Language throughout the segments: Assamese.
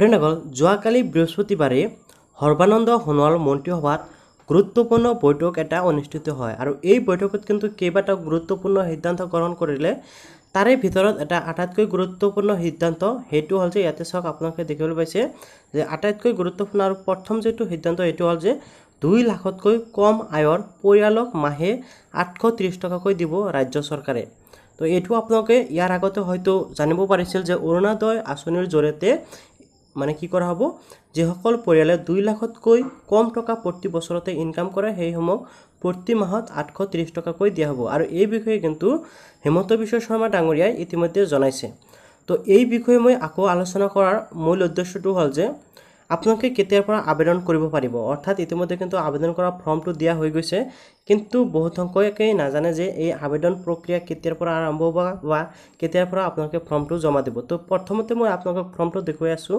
প্ৰেণগল যোৱাকালি বৃহস্পতিবাৰে সৰ্বানন্দ সোণোৱাল মন্ত্ৰীসভাত গুৰুত্বপূৰ্ণ বৈঠক এটা অনুষ্ঠিত হয় আৰু এই বৈঠকত কিন্তু কেইবাটাও গুৰুত্বপূৰ্ণ সিদ্ধান্ত গ্ৰহণ কৰিলে তাৰে ভিতৰত এটা আটাইতকৈ গুৰুত্বপূৰ্ণ সিদ্ধান্ত সেইটো হ'ল যে ইয়াতে চাওক আপোনালোকে দেখিবলৈ পাইছে যে আটাইতকৈ গুৰুত্বপূৰ্ণ আৰু প্ৰথম যিটো সিদ্ধান্ত সেইটো হ'ল যে দুই লাখতকৈ কম আয়ৰ পৰিয়ালক মাহে আঠশ ত্ৰিছ টকাকৈ দিব ৰাজ্য চৰকাৰে তো এইটো আপোনালোকে ইয়াৰ আগতে হয়তো জানিব পাৰিছিল যে অৰুণোদয় আঁচনিৰ জৰিয়তে মানে কি কৰা হব যিসকল পৰিয়ালে দুই লাখতকৈ কম টকা প্ৰতি বছৰতে ইনকাম কৰে সেইসমূহ প্ৰতি মাহত আঠশ ত্ৰিছ টকাকৈ দিয়া হব আৰু এই বিষয়ে কিন্তু হিমন্ত বিশ্ব শৰ্মা ডাঙৰীয়াই ইতিমধ্যে জনাইছে তো এই বিষয়ে মই আকৌ আলোচনা কৰাৰ মূল উদ্দেশ্যটো হল যে আপোনালোকে কেতিয়াৰ পৰা আবেদন কৰিব পাৰিব অৰ্থাৎ ইতিমধ্যে কিন্তু আবেদন কৰা ফৰ্মটো দিয়া হৈ গৈছে কিন্তু বহুত সংখ্যকেই নাজানে যে এই আবেদন প্ৰক্ৰিয়া কেতিয়াৰ পৰা আৰম্ভ হ'ব বা কেতিয়াৰ পৰা আপোনালোকে ফৰ্মটো জমা দিব তো প্ৰথমতে মই আপোনালোকক ফৰ্মটো দেখুৱাই আছোঁ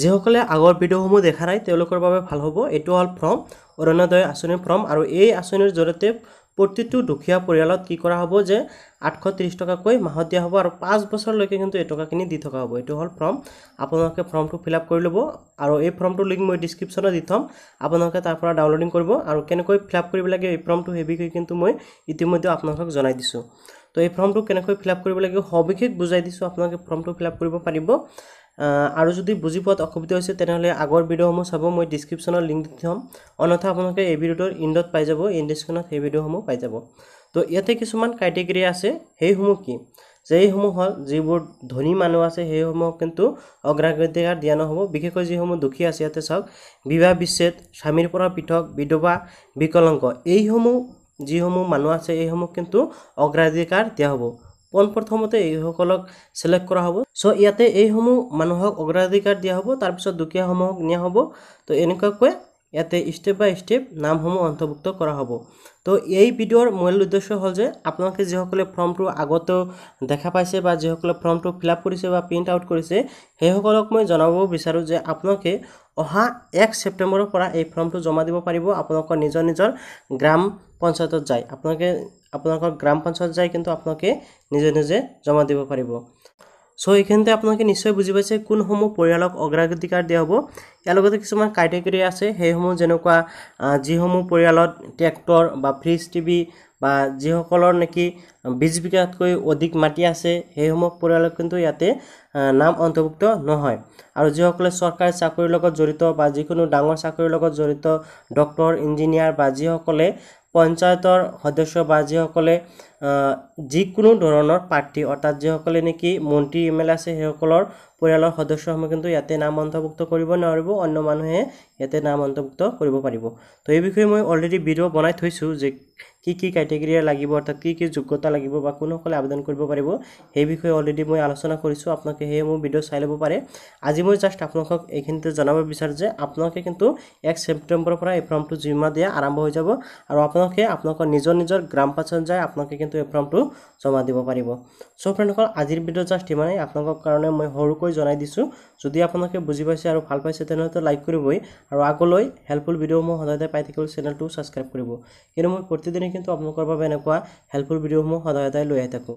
যিসকলে আগৰ ভিডিঅ'সমূহ দেখা নাই তেওঁলোকৰ বাবে ভাল হ'ব এইটো হ'ল ফৰ্ম অৰুণোদয় আঁচনিৰ ফৰ্ম আৰু এই আঁচনিৰ জৰিয়তে প্ৰতিটো দুখীয়া পৰিয়ালত কি কৰা হ'ব যে আঠশ ত্ৰিছ টকাকৈ মাহত দিয়া হ'ব আৰু পাঁচ বছৰলৈকে কিন্তু এই টকাখিনি দি থকা হ'ব এইটো হ'ল ফৰ্ম আপোনালোকে ফৰ্মটো ফিল আপ কৰি ল'ব আৰু এই ফৰ্মটোৰ লিংক মই ডিছক্ৰিপশ্যনত দি থ'ম আপোনালোকে তাৰ পৰা ডাউনলোডিং কৰিব আৰু কেনেকৈ ফিল আপ কৰিব লাগে এই ফৰ্মটো সেই বিষয়ে কিন্তু মই ইতিমধ্যে আপোনালোকক জনাই দিছোঁ তো এই ফৰ্মটো কেনেকৈ ফিল আপ কৰিব লাগে সবিশেষ বুজাই দিছোঁ আপোনালোকে ফৰ্মটো ফিল আপ কৰিব পাৰিব আৰু যদি বুজি পোৱাত অসুবিধা হৈছে তেনেহ'লে আগৰ ভিডিঅ'সমূহ চাব মই ডিছক্ৰিপশ্যনত লিংক দি থ'ম অন্যথা আপোনালোকে এই ভিডিঅ'টোৰ ইণ্ডত পাই যাব ইণ্ডিছক্ৰিপশ্যনত সেই ভিডিঅ'সমূহ পাই যাব তো ইয়াতে কিছুমান ক্ৰাইটেৰিয়া আছে সেইসমূহ কি যে এইসমূহ হ'ল যিবোৰ ধনী মানুহ আছে সেইসমূহক কিন্তু অগ্ৰাধিকাৰ দিয়া নহ'ব বিশেষকৈ যিসমূহ দুখী আছে ইয়াতে চাওক বিবাহ বিচ্ছেদ স্বামীৰ পৰা পৃথক বিধৱা বিকলংক এইসমূহ যিসমূহ মানুহ আছে এইসমূহ কিন্তু অগ্ৰাধিকাৰ দিয়া হ'ব পোনপ্ৰথমতে এইসকলক চিলেক্ট কৰা হ'ব চ' ইয়াতে এইসমূহ মানুহক অগ্ৰাধিকাৰ দিয়া হ'ব তাৰপিছত দুখীয়াসমূহক নিয়া হ'ব তো এনেকুৱাকৈ ইয়াতে ষ্টেপ বাই ষ্টেপ নামসমূহ অন্তৰ্ভুক্ত কৰা হ'ব তো এই ভিডিঅ'ৰ মূল উদ্দেশ্য হ'ল যে আপোনালোকে যিসকলে ফৰ্মটো আগতেও দেখা পাইছে বা যিসকলে ফৰ্মটো ফিল আপ কৰিছে বা প্ৰিণ্ট আউট কৰিছে সেইসকলক মই জনাব বিচাৰোঁ যে আপোনালোকে অহা এক ছেপ্টেম্বৰৰ পৰা এই ফৰ্মটো জমা দিব পাৰিব আপোনালোকৰ নিজৰ নিজৰ গ্ৰাম পঞ্চায়তত যায় আপোনালোকে আপোনালোকৰ গ্ৰাম পঞ্চায়ত যায় কিন্তু আপোনালোকে নিজে নিজে জমা দিব পাৰিব চ' এইখিনিতে আপোনালোকে নিশ্চয় বুজি পাইছে কোনসমূহ পৰিয়ালক অগ্ৰাধিকাৰ দিয়া হ'ব ইয়াৰ লগতে কিছুমান কাইটেগৰী আছে সেইসমূহ যেনেকুৱা যিসমূহ পৰিয়ালত ট্ৰেক্টৰ বা ফ্ৰিজ টিভি বা যিসকলৰ নেকি বিছ বিঘাতকৈ অধিক মাটি আছে সেইসমূহ পৰিয়ালক কিন্তু ইয়াতে নাম অন্তৰ্ভুক্ত নহয় আৰু যিসকলে চৰকাৰী চাকৰিৰ লগত জড়িত বা যিকোনো ডাঙৰ চাকৰিৰ লগত জড়িত ডক্টৰ ইঞ্জিনিয়াৰ বা যিসকলে পঞ্চায়তৰ সদস্য বা যিসকলে যিকোনো ধৰণৰ প্ৰাৰ্থী অৰ্থাৎ যিসকলে নেকি মন্ত্ৰী এম এল এ আছে সেইসকলৰ পৰিয়ালৰ সদস্যসমূহ কিন্তু ইয়াতে নাম অন্তৰ্ভুক্ত কৰিব নোৱাৰিব অন্য মানুহে ইয়াতে নাম অন্তৰ্ভুক্ত কৰিব পাৰিব তো এই বিষয়ে মই অলৰেডি ভিডিঅ' বনাই থৈছোঁ যে কি কি কেটেগৰিয়া লাগিব অৰ্থাৎ কি কি যোগ্যতা লাগিব বা কোনসকলে আবেদন কৰিব পাৰিব সেই বিষয়ে অলৰেডি মই আলোচনা কৰিছোঁ আপোনালোকে সেয়ে মোৰ ভিডিঅ' চাই ল'ব পাৰে আজি মই জাষ্ট আপোনালোকক এইখিনিতে জনাব বিচাৰোঁ যে আপোনালোকে কিন্তু এক ছেপ্টেম্বৰৰ পৰা এই ফৰ্মটো জমা দিয়া আৰম্ভ হৈ যাব আৰু আপোনালোকে আপোনালোকৰ নিজৰ নিজৰ গ্ৰাম পঞ্চায়ত যায় আপোনালোকে কিন্তু এই ফৰ্মটো জমা দিব পাৰিব চ' ফ্ৰেণ্ডসকল আজিৰ ভিডিঅ' জাষ্ট ইমানেই আপোনালোকৰ কাৰণে মই সৰুকৈ জনাই দিছোঁ যদি আপোনালোকে বুজি পাইছে আৰু ভাল পাইছে তেনেহ'লে লাইক কৰিবই আৰু আগলৈ হেল্পফুল ভিডিঅ' মই সদায় পাই থাকিবলৈ চেনেলটো ছাবস্ক্ৰাইব কৰিব কিন্তু মই প্ৰতিদিনে কিন্তু আপোনালোকৰ বাবে এনেকুৱা হেল্পফুল ভিডিঅ'সমূহ সদায় সদায় লৈ আহি থাকোঁ